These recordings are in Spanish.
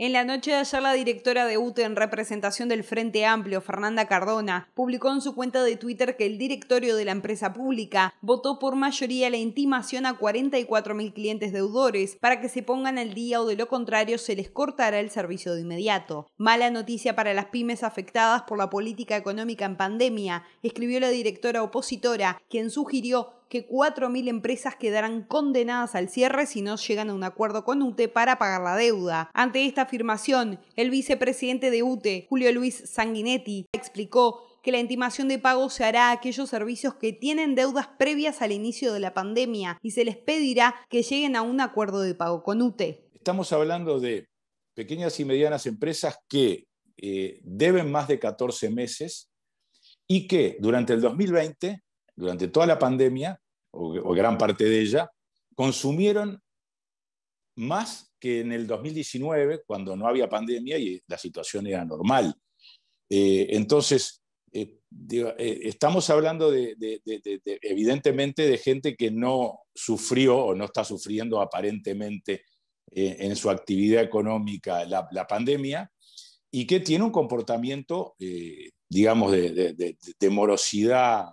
En la noche de ayer, la directora de UTE en representación del Frente Amplio, Fernanda Cardona, publicó en su cuenta de Twitter que el directorio de la empresa pública votó por mayoría la intimación a 44.000 clientes deudores para que se pongan al día o de lo contrario se les cortará el servicio de inmediato. Mala noticia para las pymes afectadas por la política económica en pandemia, escribió la directora opositora, quien sugirió que 4.000 empresas quedarán condenadas al cierre si no llegan a un acuerdo con UTE para pagar la deuda. Ante esta afirmación, el vicepresidente de UTE, Julio Luis Sanguinetti, explicó que la intimación de pago se hará a aquellos servicios que tienen deudas previas al inicio de la pandemia y se les pedirá que lleguen a un acuerdo de pago con UTE. Estamos hablando de pequeñas y medianas empresas que eh, deben más de 14 meses y que durante el 2020 durante toda la pandemia, o, gran parte de ella, consumieron más que en el 2019, cuando no había pandemia y la situación era normal. Eh, entonces, eh, eh, estamos hablando de, evidentemente, de gente que no sufrió o no está sufriendo aparentemente en su actividad económica la, la, pandemia y que tiene un comportamiento, digamos, de, morosidad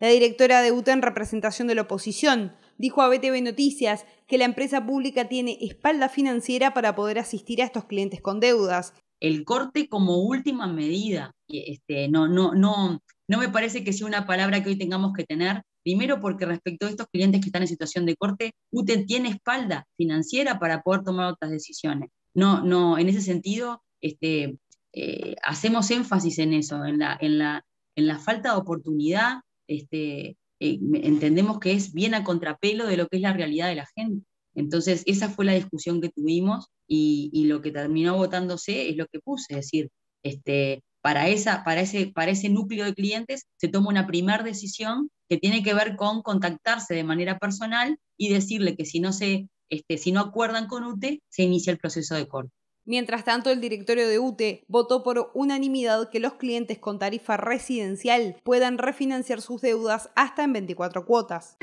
la directora de UTA en representación de la oposición dijo a BTV Noticias que la empresa pública tiene espalda financiera para poder asistir a estos clientes con deudas. El corte como última medida, este, no, no, no, no me parece que sea una palabra que hoy tengamos que tener. Primero, porque respecto a estos clientes que están en situación de corte, UTE tiene espalda financiera para poder tomar otras decisiones. No, no, en ese sentido, este, eh, hacemos énfasis en eso, en la, en la en la falta de oportunidad, este, eh, entendemos que es bien a contrapelo de lo que es la realidad de la gente. Entonces, esa fue la discusión que tuvimos y, lo que terminó votándose es lo que puse, es decir, este, para, esa, para, ese, para núcleo de clientes se toma una primera decisión que tiene que ver con contactarse de manera personal y decirle que si no, se, este, si no acuerdan con UTE, se inicia el proceso de corte. Mientras tanto, el directorio de UTE votó por unanimidad que los clientes con tarifa residencial puedan refinanciar sus deudas hasta en 24 cuotas.